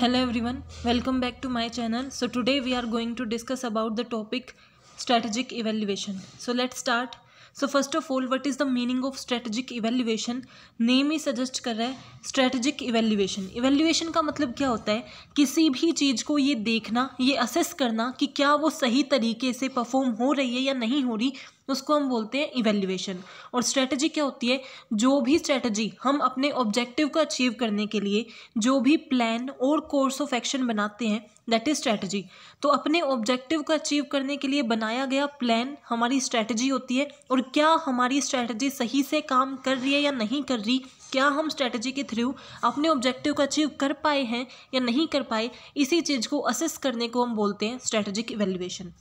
hello everyone welcome back to my channel so today we are going to discuss about the topic strategic evaluation so let start so first of all what is the meaning of strategic evaluation name ही suggest कर रहा है strategic evaluation evaluation का मतलब क्या होता है किसी भी चीज़ को ये देखना ये असेस करना कि क्या वो सही तरीके से परफॉर्म हो रही है या नहीं हो रही उसको हम बोलते हैं इवेल्युएशन और स्ट्रेटजी क्या होती है जो भी स्ट्रेटजी हम अपने ऑब्जेक्टिव को अचीव करने के लिए जो भी प्लान और कोर्स ऑफ एक्शन बनाते हैं दैट इज़ स्ट्रैटेजी तो अपने ऑब्जेक्टिव को अचीव करने के लिए बनाया गया प्लान हमारी स्ट्रैटेजी होती है और क्या हमारी स्ट्रैटेजी सही से काम कर रही है या नहीं कर रही क्या हम स्ट्रैटेजी के थ्रू अपने ऑब्जेक्टिव को अचीव कर पाए हैं या नहीं कर पाए इसी चीज़ को असेस करने को हम बोलते हैं strategic evaluation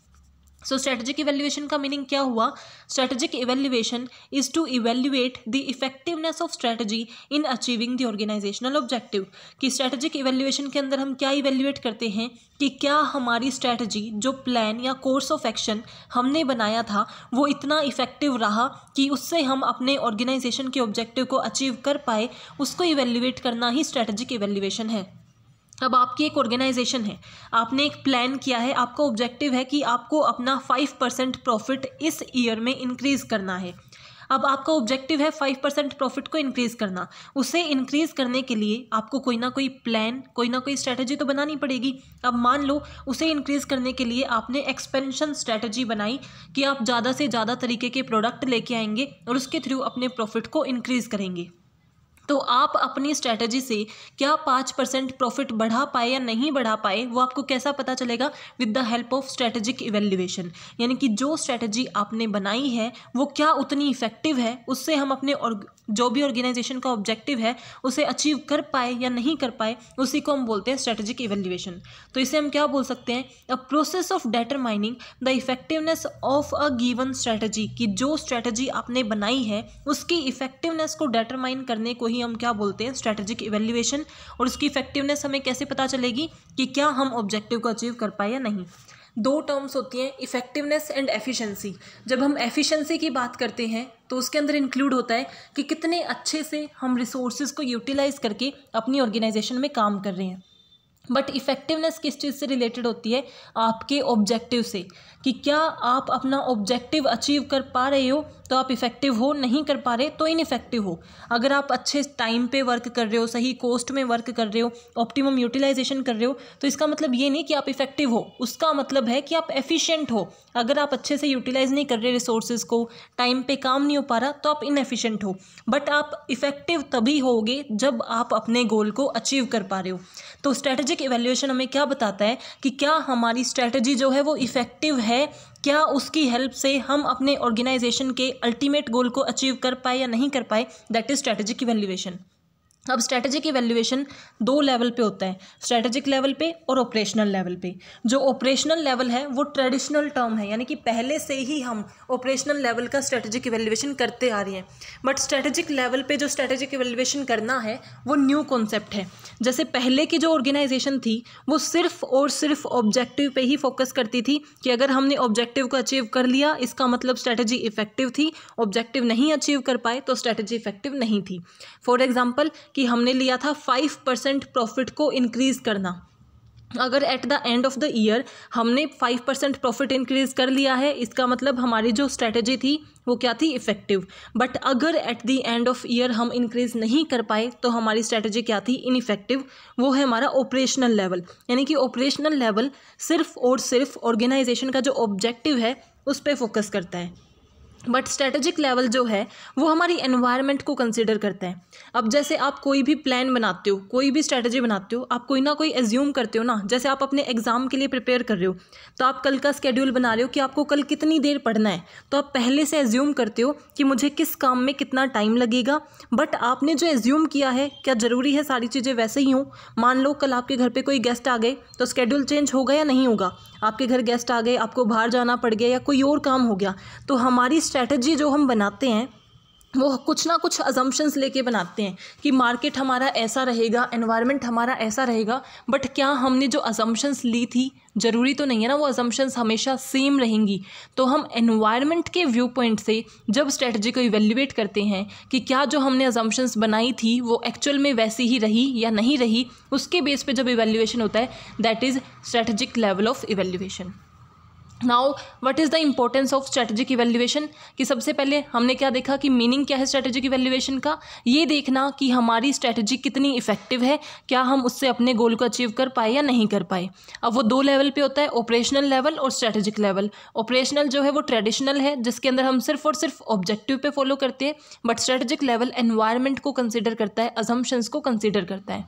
so strategic evaluation का मीनिंग क्या हुआ strategic evaluation is to evaluate the effectiveness of strategy in achieving the organisational objective कि स्ट्रेटेजिक इवेल्युएशन के अंदर हम क्या इवेल्युएट करते हैं कि क्या हमारी स्ट्रेटजी जो प्लान या कोर्स ऑफ एक्शन हमने बनाया था वो इतना इफेक्टिव रहा कि उससे हम अपने ऑर्गेनाइजेशन के ऑब्जेक्टिव को अचीव कर पाए उसको इवेल्युएट करना ही स्ट्रेटेजिक इवेल्युएशन है अब आपकी एक ऑर्गेनाइजेशन है आपने एक प्लान किया है आपका ऑब्जेक्टिव है कि आपको अपना फाइव परसेंट प्रॉफिट इस ईयर में इंक्रीज़ करना है अब आपका ऑब्जेक्टिव है फाइव परसेंट प्रॉफिट को इंक्रीज़ करना उसे इंक्रीज़ करने के लिए आपको कोई ना कोई प्लान कोई ना कोई स्ट्रैटेजी तो बनानी पड़ेगी अब मान लो उसे इंक्रीज़ करने के लिए आपने एक्सपेंशन स्ट्रैटेजी बनाई कि आप ज़्यादा से ज़्यादा तरीके के प्रोडक्ट लेके आएंगे और उसके थ्रू अपने प्रॉफिट को इंक्रीज़ करेंगे तो आप अपनी स्ट्रैटेजी से क्या पाँच परसेंट प्रॉफिट बढ़ा पाए या नहीं बढ़ा पाए वो आपको कैसा पता चलेगा with the help of strategic evaluation यानी कि जो स्ट्रैटेजी आपने बनाई है वो क्या उतनी इफेक्टिव है उससे हम अपने जो भी ऑर्गेनाइजेशन का ऑब्जेक्टिव है उसे अचीव कर पाए या नहीं कर पाए उसी को हम बोलते हैं स्ट्रेटेजिक इवेल्युएशन तो इसे हम क्या बोल सकते हैं a process of determining the effectiveness of a given strategy कि जो स्ट्रेटजी आपने बनाई है उसकी इफेक्टिवनेस को डेटरमाइन करने को ही हम क्या बोलते हैं स्ट्रेटेजिक इवेल्युएशन और उसकी इफेक्टिवनेस हमें कैसे पता चलेगी कि क्या हम ऑब्जेक्टिव को अचीव कर पाए या नहीं दो टर्म्स होती हैं इफ़ेक्टिवनेस एंड एफिशिएंसी जब हम एफिशिएंसी की बात करते हैं तो उसके अंदर इंक्लूड होता है कि कितने अच्छे से हम रिसोर्सेज को यूटिलाइज़ करके अपनी ऑर्गेनाइजेशन में काम कर रहे हैं बट इफ़ेक्टिवनेस किस चीज़ से रिलेटेड होती है आपके ऑब्जेक्टिव से कि क्या आप अपना ऑब्जेक्टिव अचीव कर पा रहे हो तो आप इफ़ेक्टिव हो नहीं कर पा रहे तो इनफेक्टिव हो अगर आप अच्छे टाइम पे वर्क कर रहे हो सही कोस्ट में वर्क कर रहे हो ऑप्टिमम यूटिलाइजेशन कर रहे हो तो इसका मतलब ये नहीं कि आप इफ़ेक्टिव हो उसका मतलब है कि आप एफिशिएंट हो अगर आप अच्छे से यूटिलाइज नहीं कर रहे रिसोर्सेज को टाइम पर काम नहीं हो पा रहा तो आप इनएफिशेंट हो बट आप इफ़ेक्टिव तभी होगे जब आप अपने गोल को अचीव कर पा रहे हो तो स्ट्रेटेजिक एक एवेल्यूशन हमें क्या बताता है कि क्या हमारी स्ट्रैटेजी जो है वो इफ़ेक्टिव है क्या उसकी हेल्प से हम अपने ऑर्गेनाइजेशन के अल्टीमेट गोल को अचीव कर पाए या नहीं कर पाए दैट इज़ स्ट्रैटेजिक इवेल्यूएशन अब स्ट्रैटेजिक इवेल्यूएशन दो लेवल पे होता है स्ट्रेटेजिक लेवल पे और ऑपरेशनल लेवल पे जो ऑपरेशनल लेवल है वो ट्रेडिशनल टर्म है यानी कि पहले से ही हम ऑपरेशनल लेवल का स्ट्रेटेजिक इवेल्यूएशन करते आ रहे हैं बट स्ट्रेटेजिक लेवल पे जो स्ट्रैटेजिक इवेल्यूएशन करना है वो न्यू कॉन्सेप्ट है जैसे पहले की जो ऑर्गेनाइजेशन थी वो सिर्फ और सिर्फ ऑब्जेक्टिव पर ही फोकस करती थी कि अगर हमने ऑब्जेक्टिव को अचीव कर लिया इसका मतलब स्ट्रैटेजी इफेक्टिव थी ऑब्जेक्टिव नहीं अचीव कर पाए तो स्ट्रेटेजी इफेक्टिव नहीं थी फॉर एग्जाम्पल कि हमने लिया था फाइव परसेंट प्रॉफिट को इंक्रीज़ करना अगर at the end of the year हमने फाइव परसेंट प्रॉफिट इंक्रीज़ कर लिया है इसका मतलब हमारी जो स्ट्रेटजी थी वो क्या थी इफ़ेक्टिव बट अगर at the end of year हम इंक्रीज़ नहीं कर पाए तो हमारी स्ट्रेटजी क्या थी इनफेक्टिव वो है हमारा ऑपरेशनल लेवल यानी कि ऑपरेशनल लेवल सिर्फ और सिर्फ ऑर्गेनाइजेशन का जो ऑब्जेक्टिव है उस पर फोकस करता है बट स्ट्रेटेजिक लेवल जो है वो हमारी एनवायरनमेंट को कंसिडर करता है अब जैसे आप कोई भी प्लान बनाते हो कोई भी स्ट्रेटजी बनाते हो आप कोई ना कोई एज्यूम करते हो ना जैसे आप अपने एग्ज़ाम के लिए प्रिपेयर कर रहे हो तो आप कल का स्केड्यूल बना रहे हो कि आपको कल कितनी देर पढ़ना है तो आप पहले से एज्यूम करते हो कि मुझे किस काम में कितना टाइम लगेगा बट आपने जो एज्यूम किया है क्या ज़रूरी है सारी चीज़ें वैसे ही हों मान लो कल आपके घर पर कोई गेस्ट आ गए तो स्केड्यूल चेंज होगा या नहीं होगा आपके घर गेस्ट आ गए आपको बाहर जाना पड़ गया या कोई और काम हो गया तो हमारी स्ट्रैटेजी जो हम बनाते हैं वो कुछ ना कुछ अजम्पन्स लेके बनाते हैं कि मार्केट हमारा ऐसा रहेगा एनवायरनमेंट हमारा ऐसा रहेगा बट क्या हमने जो अजम्पन्स ली थी ज़रूरी तो नहीं है ना वो अजम्पन्स हमेशा सेम रहेंगी तो हम एनवायरनमेंट के व्यू पॉइंट से जब स्ट्रेटजी को इवेल्यूएट करते हैं कि क्या जो हमने अजम्पन्स बनाई थी वो एक्चुअल में वैसी ही रही या नहीं रही उसके बेस पर जब इवेल्यूएशन होता है that is strategic level of evaluation now what is the importance of strategic evaluation कि सबसे पहले हमने क्या देखा कि मीनिंग क्या है स्ट्रेटेजिक इवेल्यूएशन का ये देखना कि हमारी स्ट्रेटेजी कितनी इफेक्टिव है क्या हम उससे अपने गोल को अचीव कर पाए या नहीं कर पाए अब वो दो लेवल पे होता है ऑपरेशनल लेवल और स्ट्रेटेजिक लेवल ऑपरेशनल जो है वो ट्रेडिशनल है जिसके अंदर हम सिर्फ और सिर्फ ऑब्जेक्टिव पे फॉलो करते हैं बट स्ट्रेटेजिक लेवल एनवायरमेंट को कंसिडर करता है अजम्पन्स को कंसिडर करता है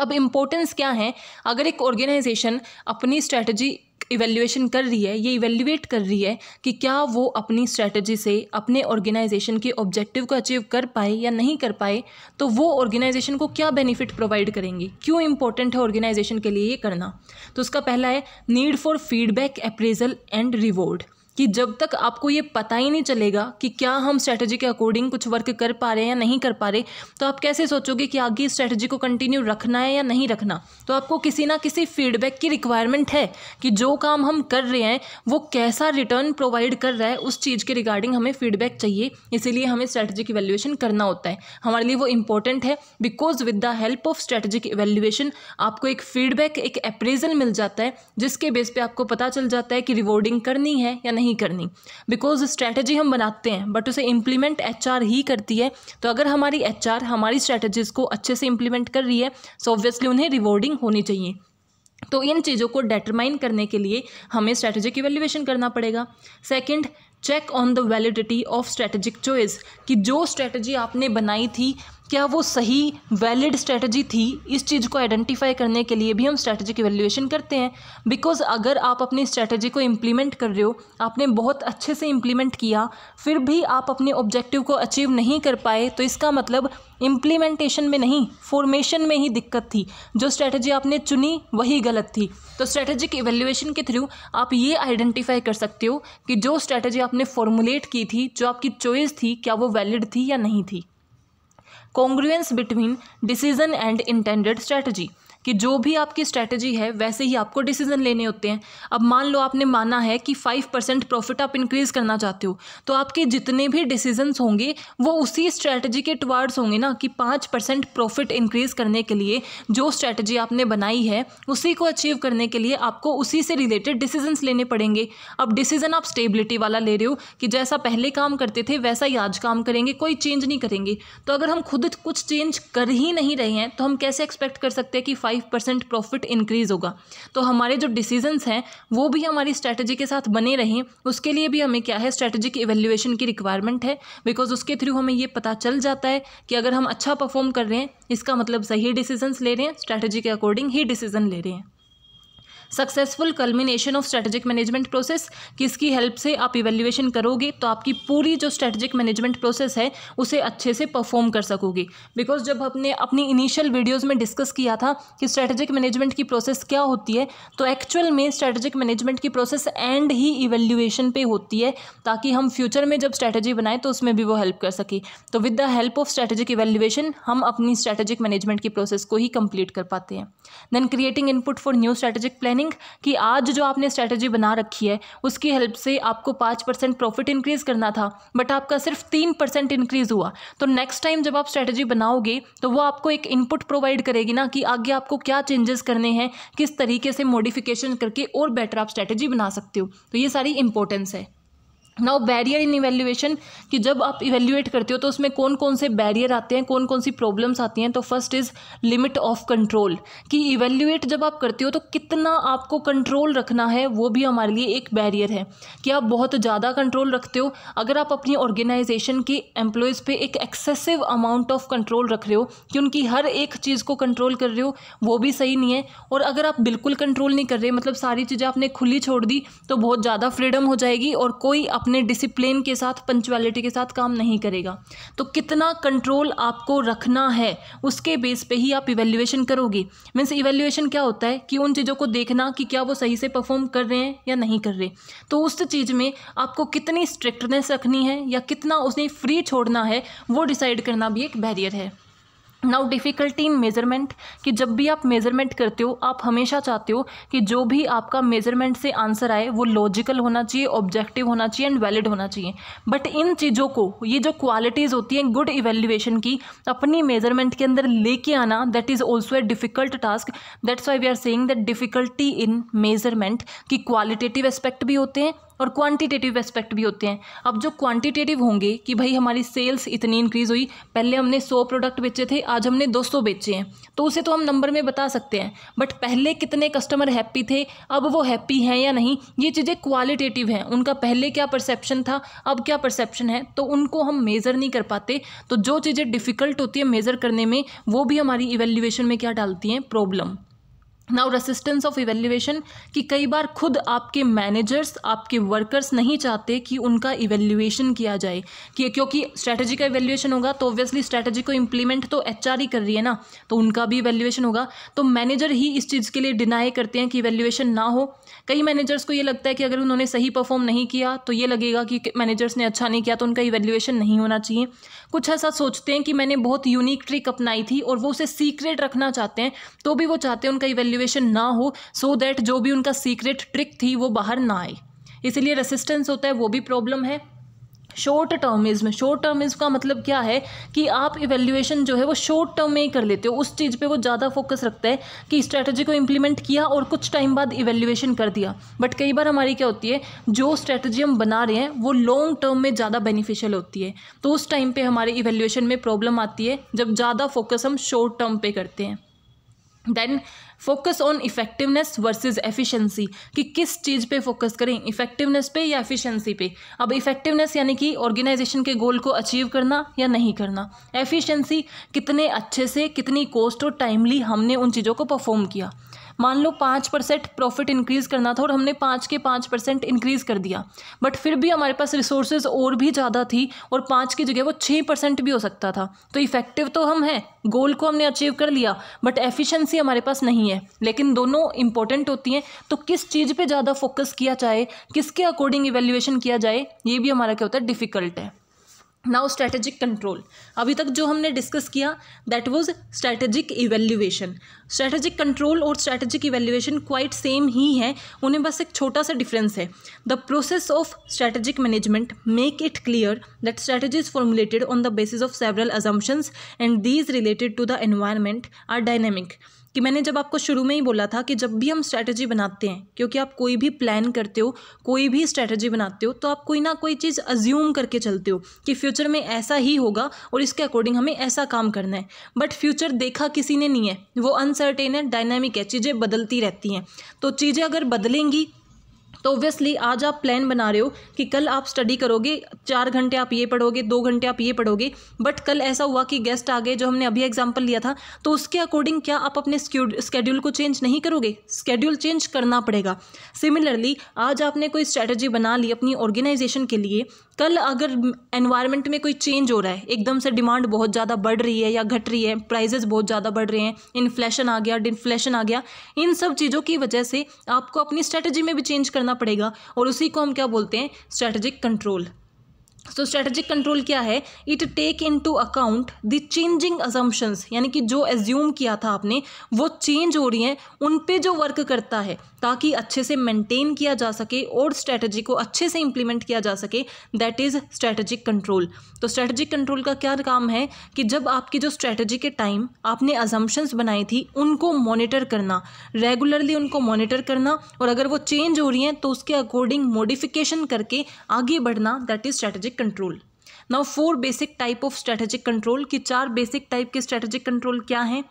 अब इम्पोर्टेंस क्या है अगर एक ऑर्गेनाइजेशन अपनी स्ट्रेटजी इवेल्यूएशन कर रही है ये इवेल्युएट कर रही है कि क्या वो अपनी स्ट्रैटेजी से अपने ऑर्गेनाइजेशन के ऑब्जेक्टिव को अचीव कर पाए या नहीं कर पाए तो वो ऑर्गेनाइजेशन को क्या बेनिफिट प्रोवाइड करेंगी क्यों इंपॉर्टेंट है ऑर्गेनाइजेशन के लिए ये करना तो उसका पहला है need for feedback appraisal and reward कि जब तक आपको ये पता ही नहीं चलेगा कि क्या हम स्ट्रैटेजी के अकॉर्डिंग कुछ वर्क कर पा रहे हैं या नहीं कर पा रहे तो आप कैसे सोचोगे कि आगे इस स्ट्रैटेजी को कंटिन्यू रखना है या नहीं रखना तो आपको किसी ना किसी फीडबैक की रिक्वायरमेंट है कि जो काम हम कर रहे हैं वो कैसा रिटर्न प्रोवाइड कर रहा है उस चीज़ के रिगार्डिंग हमें फीडबैक चाहिए इसीलिए हमें स्ट्रैटेजिक इवेल्युएशन करना होता है हमारे लिए वो इंपॉर्टेंट है because with the help of strategic evaluation आपको एक फीडबैक एक अप्रेजल मिल जाता है जिसके बेस पर आपको पता चल जाता है कि रिवॉर्डिंग करनी है या नहीं नहीं करनी बिकॉज स्ट्रैटेजी हम बनाते हैं बट उसे इम्प्लीमेंट एच ही करती है तो अगर हमारी एच हमारी स्ट्रैटेजीज़ को अच्छे से इम्प्लीमेंट कर रही है सो ऑब्वियसली उन्हें रिवॉर्डिंग होनी चाहिए तो इन चीज़ों को डेटरमाइन करने के लिए हमें स्ट्रैटेजिक इवेल्युएशन करना पड़ेगा second check on the validity of strategic choice कि जो स्ट्रैटेजी आपने बनाई थी क्या वो सही वैलिड स्ट्रेटजी थी इस चीज़ को आइडेंटिफाई करने के लिए भी हम स्ट्रैटेजी की वैल्यूएशन करते हैं बिकॉज अगर आप अपनी स्ट्रैटेजी को इम्प्लीमेंट कर रहे हो आपने बहुत अच्छे से इम्प्लीमेंट किया फिर भी आप अपने ऑब्जेक्टिव को अचीव नहीं कर पाए तो इसका मतलब इम्प्लीमेंटेशन में नहीं फॉर्मेशन में ही दिक्कत थी जो स्ट्रैटेजी आपने चुनी वही गलत थी तो स्ट्रैटेजिक इवेल्यूएशन के थ्रू आप ये आइडेंटिफाई कर सकते हो कि जो स्ट्रैटेजी आपने फॉर्मुलेट की थी जो आपकी चॉइस थी क्या वो वैलिड थी या नहीं थी congruence between decision and intended strategy कि जो भी आपकी स्ट्रैटेजी है वैसे ही आपको डिसीजन लेने होते हैं अब मान लो आपने माना है कि फाइव परसेंट प्रॉफिट आप इंक्रीज़ करना चाहते हो तो आपके जितने भी डिसीजंस होंगे वो उसी स्ट्रैटेजी के टुवार्ड्स होंगे ना कि पाँच परसेंट प्रॉफिट इंक्रीज़ करने के लिए जो स्ट्रैटेजी आपने बनाई है उसी को अचीव करने के लिए आपको उसी से रिलेटेड डिसीजंस लेने पड़ेंगे अब डिसीजन आप स्टेबिलिटी वाला ले रहे हो कि जैसा पहले काम करते थे वैसा ही आज काम करेंगे कोई चेंज नहीं करेंगे तो अगर हम खुद कुछ चेंज कर ही नहीं रहे हैं तो हम कैसे एक्सपेक्ट कर सकते हैं कि five five percent profit increase होगा तो हमारे जो डिसीजंस हैं वो भी हमारी स्ट्रैटेजी के साथ बने रहें उसके लिए भी हमें क्या है स्ट्रैटेजी की इवेल्यूएशन की रिक्वायरमेंट है बिकॉज उसके थ्रू हमें ये पता चल जाता है कि अगर हम अच्छा परफॉर्म कर रहे हैं इसका मतलब सही डिसीजंस ले रहे हैं स्ट्रैटेजी के अकॉर्डिंग ही डिसीजन ले रहे हैं successful culmination of strategic management process किसकी हेल्प से आप इवेल्युएशन करोगे तो आपकी पूरी जो स्ट्रेटेजिक मैनेजमेंट प्रोसेस है उसे अच्छे से परफॉर्म कर सकोगे बिकॉज जब हमने अपनी इनिशियल वीडियोज़ में डिस्कस किया था कि स्ट्रेटेजिक मैनेजमेंट की प्रोसेस क्या होती है तो एक्चुअल में स्ट्रेटेजिक मैनेजमेंट की प्रोसेस एंड ही इवेल्युएशन पे होती है ताकि हम फ्यूचर में जब स्ट्रैटेजी बनाएं तो उसमें भी वो हेल्प कर सके तो with the help of strategic evaluation हम अपनी स्ट्रेटेजिक मैनेजमेंट की प्रोसेस को ही कंप्लीट कर पाते हैं then creating input for new strategic plan planning कि आज जो आपने स्ट्रैटेजी बना रखी है उसकी हेल्प से आपको पाँच परसेंट प्रॉफिट इंक्रीज़ करना था बट आपका सिर्फ तीन परसेंट इंक्रीज़ हुआ तो नेक्स्ट टाइम जब आप स्ट्रैटेजी बनाओगे तो वो आपको एक इनपुट प्रोवाइड करेगी ना कि आगे आपको क्या चेंजेस करने हैं किस तरीके से मॉडिफिकेशन करके और बेटर आप स्ट्रैटेजी बना सकते हो तो ये सारी इंपॉर्टेंस है नाउ बैरियर इन इवेल्यूएशन कि जब आप इवेल्यूएट करते हो तो उसमें कौन कौन से बैरियर आते हैं कौन कौन सी प्रॉब्लम्स आती हैं तो first is limit of control कि इवेल्यूएट जब आप करते हो तो कितना आपको कंट्रोल रखना है वो भी हमारे लिए एक बैरियर है कि आप बहुत ज़्यादा कंट्रोल रखते हो अगर आप अपनी ऑर्गेनाइजेशन की एम्प्लॉयज़ पर एक एक्सेसिव अमाउंट ऑफ कंट्रोल रख रहे हो कि उनकी हर एक चीज़ को कंट्रोल कर रहे हो वो भी सही नहीं है और अगर आप बिल्कुल कंट्रोल नहीं कर रहे मतलब सारी चीज़ें आपने खुली छोड़ दी तो बहुत ज़्यादा फ्रीडम हो जाएगी और कोई आप अपने डिसिप्लिन के साथ पंचुअलिटी के साथ काम नहीं करेगा तो कितना कंट्रोल आपको रखना है उसके बेस पे ही आप इवेल्यूएशन करोगे मीन्स इवेल्यूएशन क्या होता है कि उन चीज़ों को देखना कि क्या वो सही से परफॉर्म कर रहे हैं या नहीं कर रहे तो उस चीज़ में आपको कितनी स्ट्रिक्टनेस रखनी है या कितना उसने फ्री छोड़ना है वो डिसाइड करना भी एक बैरियर है नाउ डिफ़िकल्टी इन मेज़रमेंट कि जब भी आप मेज़रमेंट करते हो आप हमेशा चाहते हो कि जो भी आपका मेज़रमेंट से आंसर आए वो लॉजिकल होना चाहिए ऑब्जेक्टिव होना चाहिए एंड वैलिड होना चाहिए बट इन चीज़ों को ये जो क्वालिटीज़ होती हैं गुड इवेल्यूएशन की अपनी मेज़रमेंट के अंदर लेके आना that is also a difficult task that's why we are saying that difficulty in measurement कि क्वालिटेटिव एस्पेक्ट भी होते हैं और क्वांटिटेटिव एस्पेक्ट भी होते हैं अब जो क्वांटिटेटिव होंगे कि भाई हमारी सेल्स इतनी इंक्रीज़ हुई पहले हमने सौ प्रोडक्ट बेचे थे आज हमने दो सौ बेचे हैं तो उसे तो हम नंबर में बता सकते हैं बट पहले कितने कस्टमर हैप्पी थे अब वो हैप्पी हैं या नहीं ये चीज़ें क्वालिटेटिव हैं उनका पहले क्या परसेप्शन था अब क्या परसेप्शन है तो उनको हम मेज़र नहीं कर पाते तो जो चीज़ें डिफ़िकल्ट होती है मेज़र करने में वो भी हमारी इवेल्यूएशन में क्या डालती हैं problem now resistance of evaluation कि कई बार खुद आपके मैनेजर्स आपके वर्कर्स नहीं चाहते कि उनका इवेल्युएशन किया जाए कि क्योंकि स्ट्रैटेजी का इवेल्युएशन होगा तो ऑब्वियसली स्ट्रैटेजी को इम्प्लीमेंट तो एच ही कर रही है ना तो उनका भी इवेल्युएशन होगा तो मैनेजर ही इस चीज़ के लिए डिनाई करते हैं कि इवेल्युएशन ना हो कई मैनेजर्स को ये लगता है कि अगर उन्होंने सही परफॉर्म नहीं किया तो ये लगेगा कि मैनेजर्स ने अच्छा नहीं किया तो उनका इवेल्युएशन नहीं होना चाहिए कुछ ऐसा सोचते हैं कि मैंने बहुत यूनिक ट्रिक अपनाई थी और वो उसे सीक्रेट रखना चाहते हैं तो भी वो चाहते हैं उनका इवेल्यू डेरिवेशन ना हो सो so दैट जो भी उनका सीक्रेट ट्रिक थी वो बाहर ना आए इसीलिए रेसिस्टेंस होता है वो भी प्रॉब्लम है शॉर्ट टर्मिज्म शॉर्ट टर्मिज्म का मतलब क्या है कि आप इवेल्यूएशन जो है वो शॉर्ट टर्म में ही कर लेते हो उस चीज़ पे वो ज़्यादा फोकस रखता है कि स्ट्रैटेजी को इम्प्लीमेंट किया और कुछ टाइम बाद इवेल्युएशन कर दिया बट कई बार हमारी क्या होती है जो स्ट्रैटेजी हम बना रहे हैं वो लॉन्ग टर्म में ज़्यादा बेनिफिशियल होती है तो उस टाइम पर हमारे इवेल्युएशन में प्रॉब्लम आती है जब ज़्यादा फोकस हम शॉर्ट टर्म पर करते हैं then focus on effectiveness versus efficiency कि किस चीज़ पे फोकस करें इफेक्टिवनेस पे या एफिशिएंसी पे अब इफेक्टिवनेस यानी कि ऑर्गेनाइजेशन के गोल को अचीव करना या नहीं करना एफिशिएंसी कितने अच्छे से कितनी कॉस्ट और टाइमली हमने उन चीज़ों को परफॉर्म किया मान लो पाँच परसेंट प्रॉफिट इंक्रीज़ करना था और हमने पाँच के पाँच परसेंट इंक्रीज़ कर दिया बट फिर भी हमारे पास रिसोर्सेज और भी ज़्यादा थी और पाँच की जगह वो छः परसेंट भी हो सकता था तो इफ़ेक्टिव तो हम हैं गोल को हमने अचीव कर लिया बट एफिशेंसी हमारे पास नहीं है लेकिन दोनों इंपॉर्टेंट होती हैं तो किस चीज़ पर ज़्यादा फोकस किया जाए किसके अकॉर्डिंग इवेल्यूएशन किया जाए ये भी हमारा क्या होता है डिफ़िकल्ट है नाउ स्ट्रैटेजिक कंट्रोल अभी तक जो हमने डिस्कस किया that was strategic evaluation strategic control और स्ट्रैटेजिक इवेल्यूएशन क्वाइट सेम ही है उन्हें बस एक छोटा सा डिफरेंस है the process of strategic management make it clear that strategy is formulated on the basis of several assumptions and these related to the environment are dynamic कि मैंने जब आपको शुरू में ही बोला था कि जब भी हम स्ट्रैटेजी बनाते हैं क्योंकि आप कोई भी प्लान करते हो कोई भी स्ट्रैटेजी बनाते हो तो आप कोई ना कोई चीज़ अज्यूम करके चलते हो कि फ्यूचर में ऐसा ही होगा और इसके अकॉर्डिंग हमें ऐसा काम करना है बट फ्यूचर देखा किसी ने नहीं है वो अनसर्टेन है डायनामिक है चीज़ें बदलती रहती हैं तो चीज़ें अगर बदलेंगी तो ऑब्वियसली आज आप प्लान बना रहे हो कि कल आप स्टडी करोगे चार घंटे आप ये पढ़ोगे दो घंटे आप ये पढ़ोगे बट कल ऐसा हुआ कि गेस्ट आ गए जो हमने अभी एग्जाम्पल लिया था तो उसके अकॉर्डिंग क्या आप अपने स्केड्यूल को चेंज नहीं करोगे स्केड्यूल चेंज करना पड़ेगा सिमिलरली आज आपने कोई स्ट्रैटेजी बना ली अपनी ऑर्गेनाइजेशन के लिए कल अगर एनवायरनमेंट में कोई चेंज हो रहा है एकदम से डिमांड बहुत ज़्यादा बढ़ रही है या घट रही है प्राइजेस बहुत ज़्यादा बढ़ रहे हैं इन्फ्लेशन आ गया डिनफ्लेशन आ गया इन सब चीज़ों की वजह से आपको अपनी स्ट्रैटेजी में भी चेंज करना पड़ेगा और उसी को हम क्या बोलते हैं strategic control so strategic control क्या है it take into account the changing assumptions यानी कि जो एज्यूम किया था आपने वो चेंज हो रही हैं उन पे जो वर्क करता है ताकि अच्छे से मेंटेन किया जा सके और स्ट्रेटजी को अच्छे से इम्प्लीमेंट किया जा सके दैट इज़ स्ट्रेटजिक कंट्रोल तो स्ट्रेटजिक कंट्रोल का क्या काम है कि जब आपकी जो स्ट्रेटजी के टाइम आपने अजम्पन्स बनाई थी उनको मॉनिटर करना रेगुलरली उनको मॉनिटर करना और अगर वो चेंज हो रही हैं तो उसके अकॉर्डिंग मॉडिफिकेशन करके आगे बढ़ना that is strategic control now four basic type of strategic control कि चार बेसिक टाइप के स्ट्रेटेजिक कंट्रोल क्या हैं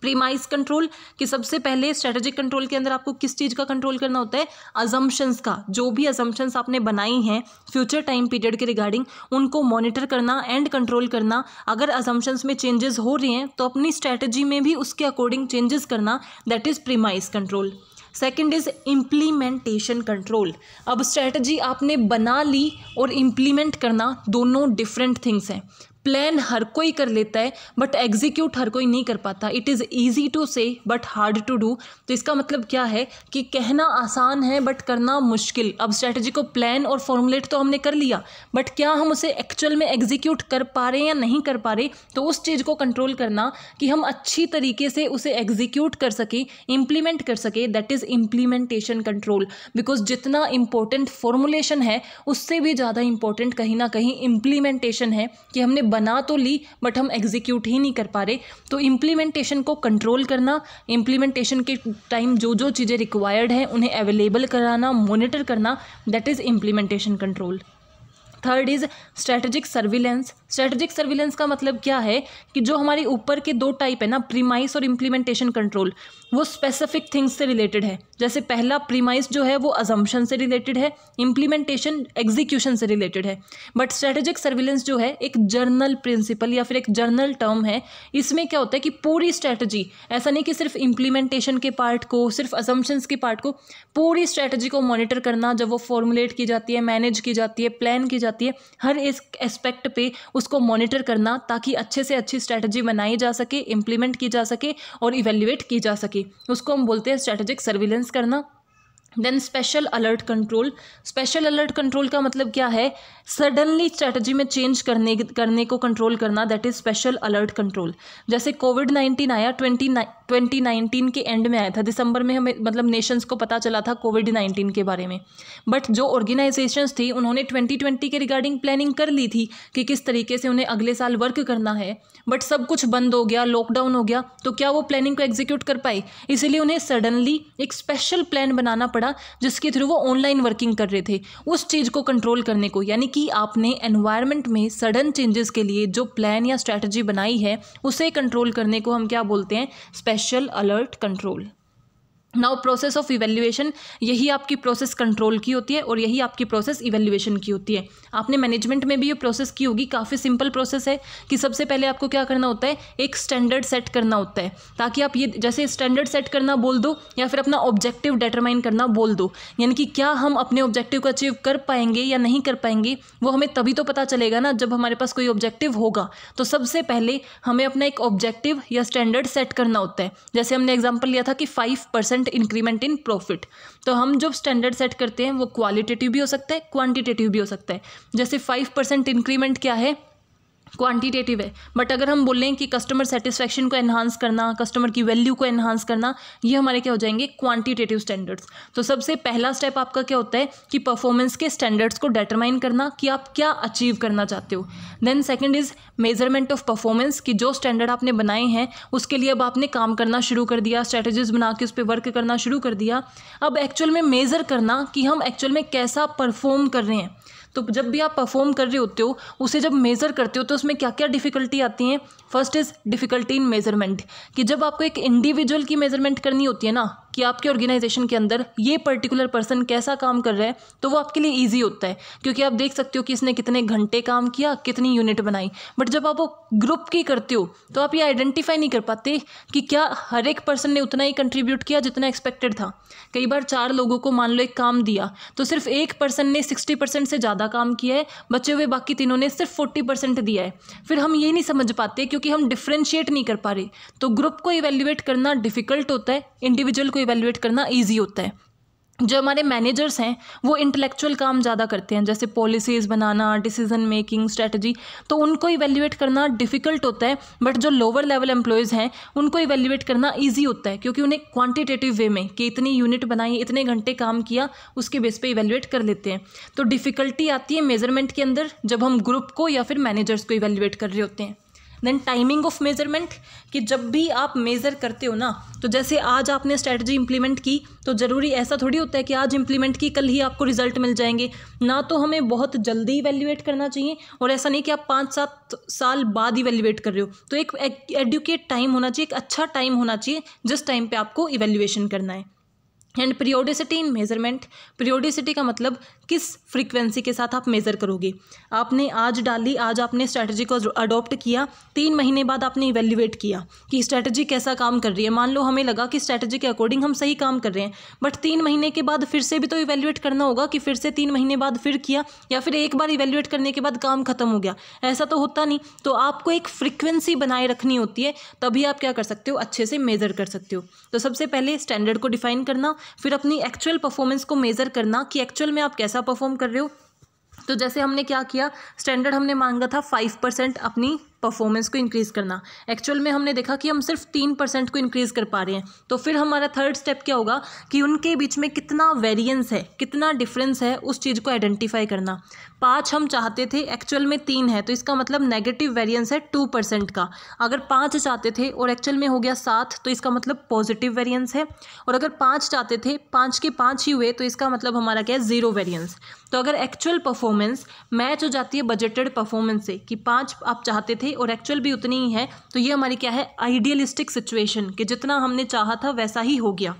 प्रीमाइज कंट्रोल कि सबसे पहले स्ट्रेटेजिक कंट्रोल के अंदर आपको किस चीज़ का कंट्रोल करना होता है अजम्पन्स का जो भी अजम्पन्स आपने बनाई हैं फ्यूचर टाइम पीरियड के रिगार्डिंग उनको मॉनिटर करना एंड कंट्रोल करना अगर अजम्पन्स में चेंजेस हो रहे हैं तो अपनी स्ट्रैटेजी में भी उसके अकॉर्डिंग चेंजेस करना that is premise control second is implementation control अब स्ट्रेटजी आपने बना ली और इम्प्लीमेंट करना दोनों डिफरेंट थिंग्स हैं प्लान हर कोई कर लेता है बट एग्जीक्यूट हर कोई नहीं कर पाता it is easy to say but hard to do तो इसका मतलब क्या है कि कहना आसान है बट करना मुश्किल अब स्ट्रैटेजी को प्लान और फॉर्मुलेट तो हमने कर लिया बट क्या हम उसे एक्चुअल में एग्जीक्यूट कर पा रहे हैं या नहीं कर पा रहे तो उस चीज़ को कंट्रोल करना कि हम अच्छी तरीके से उसे एग्जीक्यूट कर सकें इम्प्लीमेंट कर सकें that is implementation control because जितना इम्पोर्टेंट फॉर्मुलेशन है उससे भी ज़्यादा इम्पोर्टेंट कहीं ना कहीं इम्प्लीमेंटेशन है कि हमने बना तो ली बट हम एग्जीक्यूट ही नहीं कर पा रहे तो इम्प्लीमेंटेशन को कंट्रोल करना इम्प्लीमेंटेशन के टाइम जो जो चीज़ें रिक्वायर्ड हैं उन्हें अवेलेबल कराना मोनिटर करना that is implementation control third is strategic surveillance strategic surveillance का मतलब क्या है कि जो हमारे ऊपर के दो टाइप है ना प्रीमाइस और इम्प्लीमेंटेशन कंट्रोल वो स्पेसिफिक थिंग्स से रिलेटेड है जैसे पहला प्रीमाइस जो है वो अजम्पन से रिलेटेड है इम्प्लीमेंटेशन एग्जीक्यूशन से रिलेटेड है बट स्ट्रेटेजिक सर्विलेंस जो है एक जर्नल प्रिंसिपल या फिर एक जर्नल टर्म है इसमें क्या होता है कि पूरी स्ट्रेटजी ऐसा नहीं कि सिर्फ इम्प्लीमेंटेशन के पार्ट को सिर्फ अजम्पन्स के पार्ट को पूरी स्ट्रैटेजी को मॉनिटर करना जब वो फॉर्मुलेट की जाती है मैनेज की जाती है प्लान की जाती है हर इस एस्पेक्ट पर उसको मॉनिटर करना ताकि अच्छे से अच्छी स्ट्रैटेजी बनाई जा सके इम्प्लीमेंट की जा सके और इवेल्युएट की जा सके की उसको हम बोलते हैं स्ट्रेटेजिक सर्विलेंस करना then special alert control special alert control का मतलब क्या है सडनली स्ट्रैटेजी में चेंज करने करने को कंट्रोल करना that is special alert control जैसे कोविड नाइन्टीन आया ट्वेंटी ट्वेंटी नाइन्टीन के एंड में आया था दिसंबर में हमें मतलब नेशंस को पता चला था कोविड नाइन्टीन के बारे में बट जो ऑर्गेनाइजेशंस थी उन्होंने ट्वेंटी ट्वेंटी के रिगार्डिंग प्लानिंग कर ली थी कि किस तरीके से उन्हें अगले साल वर्क करना है बट सब कुछ बंद हो गया लॉकडाउन हो गया तो क्या वो प्लानिंग को एग्जीक्यूट कर पाई इसीलिए उन्हें सडनली एक स्पेशल प्लान बनाना पड़ा था जिसके थ्रू वो ऑनलाइन वर्किंग कर रहे थे उस चीज़ को कंट्रोल करने को यानी कि आपने एनवायरमेंट में सडन चेंजेस के लिए जो प्लान या स्ट्रैटेजी बनाई है उसे कंट्रोल करने को हम क्या बोलते हैं special alert control now process of evaluation यही आपकी प्रोसेस कंट्रोल की होती है और यही आपकी प्रोसेस इवेल्युएशन की होती है आपने मैनेजमेंट में भी ये प्रोसेस की होगी काफ़ी सिंपल प्रोसेस है कि सबसे पहले आपको क्या करना होता है एक स्टैंडर्ड सेट करना होता है ताकि आप ये जैसे स्टैंडर्ड सेट करना बोल दो या फिर अपना ऑब्जेक्टिव डिटरमाइन करना बोल दो यानी कि क्या हम अपने ऑब्जेक्टिव को अचीव कर पाएंगे या नहीं कर पाएंगे वो हमें तभी तो पता चलेगा ना जब हमारे पास कोई ऑब्जेक्टिव होगा तो सबसे पहले हमें अपना एक ऑब्जेक्टिव या स्टैंडर्ड सेट करना होता है जैसे हमने एग्जाम्पल लिया था कि five percent percent increment in profit तो हम जो स्टैंडर्ड सेट करते हैं वो क्वालिटेटिव भी हो सकता है क्वान्टिटेटिव भी हो सकता है जैसे फाइव परसेंट इंक्रीमेंट क्या है क्वांटिटेटिव है बट अगर हम बोलें कि कस्टमर सेटिस्फेक्शन को एनहांस करना कस्टमर की वैल्यू को एनहांस करना ये हमारे क्या हो जाएंगे क्वांटिटेटिव स्टैंडर्ड्स तो सबसे पहला स्टेप आपका क्या होता है कि परफॉर्मेंस के स्टैंडर्ड्स को डेटरमाइन करना कि आप क्या अचीव करना चाहते हो then second is measurement of performance कि जो स्टैंडर्ड आपने बनाए हैं उसके लिए अब आपने काम करना शुरू कर दिया स्ट्रैटेजीज बना के उस पर वर्क करना शुरू कर दिया अब एक्चुअल में मेज़र करना कि हम एक्चुअल में कैसा परफॉर्म कर रहे हैं तो जब भी आप परफॉर्म कर रहे होते हो उसे जब मेज़र करते हो तो उसमें क्या क्या डिफ़िकल्टी आती हैं first is difficulty in measurement कि जब आपको एक इंडिविजुअल की मेज़रमेंट करनी होती है ना कि आपके ऑर्गेनाइजेशन के अंदर ये पर्टिकुलर पर्सन कैसा काम कर रहा है तो वो आपके लिए ईजी होता है क्योंकि आप देख सकते हो कि इसने कितने घंटे काम किया कितनी यूनिट बनाई बट जब आप वो ग्रुप की करते हो तो आप ये आइडेंटिफाई नहीं कर पाते कि क्या हर एक पर्सन ने उतना ही कंट्रीब्यूट किया जितना एक्सपेक्टेड था कई बार चार लोगों को मान लो एक काम दिया तो सिर्फ एक पर्सन ने सिक्सटी परसेंट से ज़्यादा काम किया है बचे हुए बाकी तीनों ने सिर्फ फोर्टी परसेंट दिया है फिर हम ये नहीं समझ पाते क्योंकि हम डिफ्रेंशिएट नहीं कर पा रहे तो ग्रुप को इवेल्युएट करना डिफिकल्ट होता है इंडिविजुअल को इवेल्यूएट करना ईजी होता है जो हमारे मैनेजर्स हैं वो इंटेलेक्चुअल काम ज़्यादा करते हैं जैसे पॉलिसीज़ बनाना डिसीजन मेकिंग स्ट्रेटजी तो उनको इवेल्यूएट करना डिफ़िकल्ट होता है बट जो लोअर लेवल एम्प्लॉयज़ हैं उनको इवेल्यूएट करना ईजी होता है क्योंकि उन्हें क्वांटिटेटिव वे में कि इतनी यूनिट बनाई इतने घंटे काम किया उसके बेस पे इवेल्यूएट कर लेते हैं तो डिफ़िकल्टी आती है मेजरमेंट के अंदर जब हम ग्रुप को या फिर मैनेजर्स को इवेल्यूएट कर रहे होते हैं देन टाइमिंग ऑफ मेजरमेंट कि जब भी आप मेज़र करते हो ना तो जैसे आज आपने स्ट्रेटजी इंप्लीमेंट की तो ज़रूरी ऐसा थोड़ी होता है कि आज इंप्लीमेंट की कल ही आपको रिजल्ट मिल जाएंगे ना तो हमें बहुत जल्दी इवेल्यूएट करना चाहिए और ऐसा नहीं कि आप पाँच सात साल बाद इवेल्यूएट कर रहे हो तो एक एडुकेट टाइम होना चाहिए एक अच्छा टाइम होना चाहिए जिस टाइम पर आपको इवेल्यूएशन करना है and periodicity in measurement periodicity का मतलब किस फ्रीक्वेंसी के साथ आप मेज़र करोगे आपने आज डाली आज आपने स्ट्रैटेजी को अडॉप्ट किया तीन महीने बाद आपने इवेल्यूएट किया कि स्ट्रैटेजी कैसा काम कर रही है मान लो हमें लगा कि स्ट्रैटेजी के अकॉर्डिंग हम सही काम कर रहे हैं बट तीन महीने के बाद फिर से भी तो इवेल्यूएट करना होगा कि फिर से तीन महीने बाद फिर किया या फिर एक बार इवेल्यूएट करने के बाद काम खत्म हो गया ऐसा तो होता नहीं तो आपको एक फ्रिक्वेंसी बनाए रखनी होती है तभी आप क्या कर सकते हो अच्छे से मेज़र कर सकते हो तो सबसे पहले स्टैंडर्ड को डिफाइन करना फिर अपनी एक्चुअल परफॉर्मेंस को मेज़र करना कि एक्चुअल में आप कैसा परफॉर्म कर रहे हो तो जैसे हमने क्या किया स्टैंडर्ड हमने मांगा था फाइव परसेंट अपनी परफॉर्मेंस को इंक्रीज़ करना एक्चुअल में हमने देखा कि हम सिर्फ तीन परसेंट को इंक्रीज़ कर पा रहे हैं तो फिर हमारा थर्ड स्टेप क्या होगा कि उनके बीच में कितना वेरिएंस है कितना डिफरेंस है उस चीज़ को आइडेंटिफाई करना पाँच हम चाहते थे एक्चुअल में तीन है तो इसका मतलब नेगेटिव वेरियंस है टू परसेंट का अगर पाँच चाहते थे और एक्चुअल में हो गया सात तो इसका मतलब पॉजिटिव वेरियंस है और अगर पाँच चाहते थे पाँच के पाँच ही हुए तो इसका मतलब हमारा क्या है ज़ीरो वेरियंस तो अगर एक्चुअल परफॉर्मेंस मैच हो जाती है बजटेड परफॉर्मेंस से कि पाँच आप चाहते थे थे और एक्चुअल भी उतनी ही है तो ये हमारी क्या है आइडियलिस्टिक सिचुएशन कि जितना हमने चाहा था वैसा ही हो गया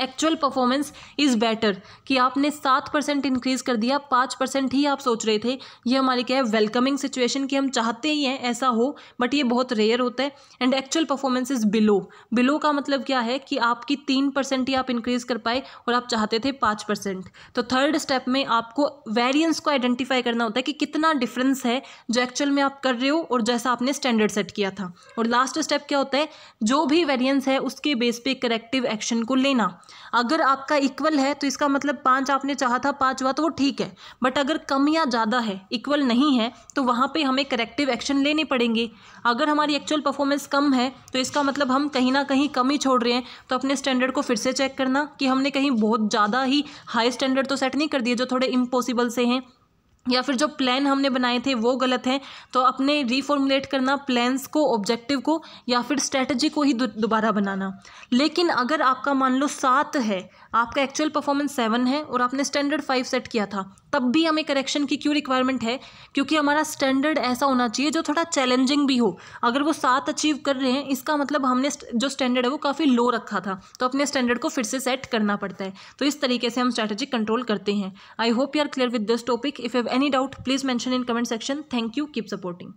एक्चुअल परफॉर्मेंस इज़ बेटर कि आपने सात परसेंट इंक्रीज़ कर दिया पाँच परसेंट ही आप सोच रहे थे ये हमारी क्या है वेलकमिंग सिचुएशन कि हम चाहते ही हैं ऐसा हो बट ये बहुत रेयर होता है and actual performance is below below का मतलब क्या है कि आपकी तीन परसेंट ही आप इंक्रीज़ कर पाए और आप चाहते थे पाँच परसेंट तो थर्ड स्टेप में आपको वेरियंस को आइडेंटिफाई करना होता है कि कितना डिफरेंस है जो एक्चुअल में आप कर रहे हो और जैसा आपने स्टैंडर्ड सेट किया था और लास्ट स्टेप क्या होता है जो भी वेरियंस है उसके बेस पे करेक्टिव एक्शन को लेना अगर आपका इक्वल है तो इसका मतलब पाँच आपने चाहा था पाँच हुआ तो वो ठीक है बट अगर कम या ज़्यादा है इक्वल नहीं है तो वहाँ पे हमें करेक्टिव एक्शन लेने पड़ेंगे अगर हमारी एक्चुअल परफॉर्मेंस कम है तो इसका मतलब हम कहीं ना कहीं कम ही छोड़ रहे हैं तो अपने स्टैंडर्ड को फिर से चेक करना कि हमने कहीं बहुत ज़्यादा ही हाई स्टैंडर्ड तो सेट नहीं कर दिए जो थोड़े इम्पॉसिबल से हैं या फिर जो प्लान हमने बनाए थे वो गलत हैं तो अपने रीफॉर्मुलेट करना प्लान्स को ऑब्जेक्टिव को या फिर स्ट्रेटजी को ही दोबारा बनाना लेकिन अगर आपका मान लो सात है आपका एक्चुअल परफॉर्मेंस सेवन है और आपने स्टैंडर्ड फाइव सेट किया था तब भी हमें करेक्शन की क्यों रिक्वायरमेंट है क्योंकि हमारा स्टैंडर्ड ऐसा होना चाहिए जो थोड़ा चैलेंजिंग भी हो अगर वो सात अचीव कर रहे हैं इसका मतलब हमने जो स्टैंडर्ड है वो काफ़ी लो रखा था तो अपने स्टैंडर्ड को फिर से सेट करना पड़ता है तो इस तरीके से हम स्ट्रैटेजी कंट्रोल करते हैं I hope you are clear with this topic if any doubt please mention in comment section thank you keep supporting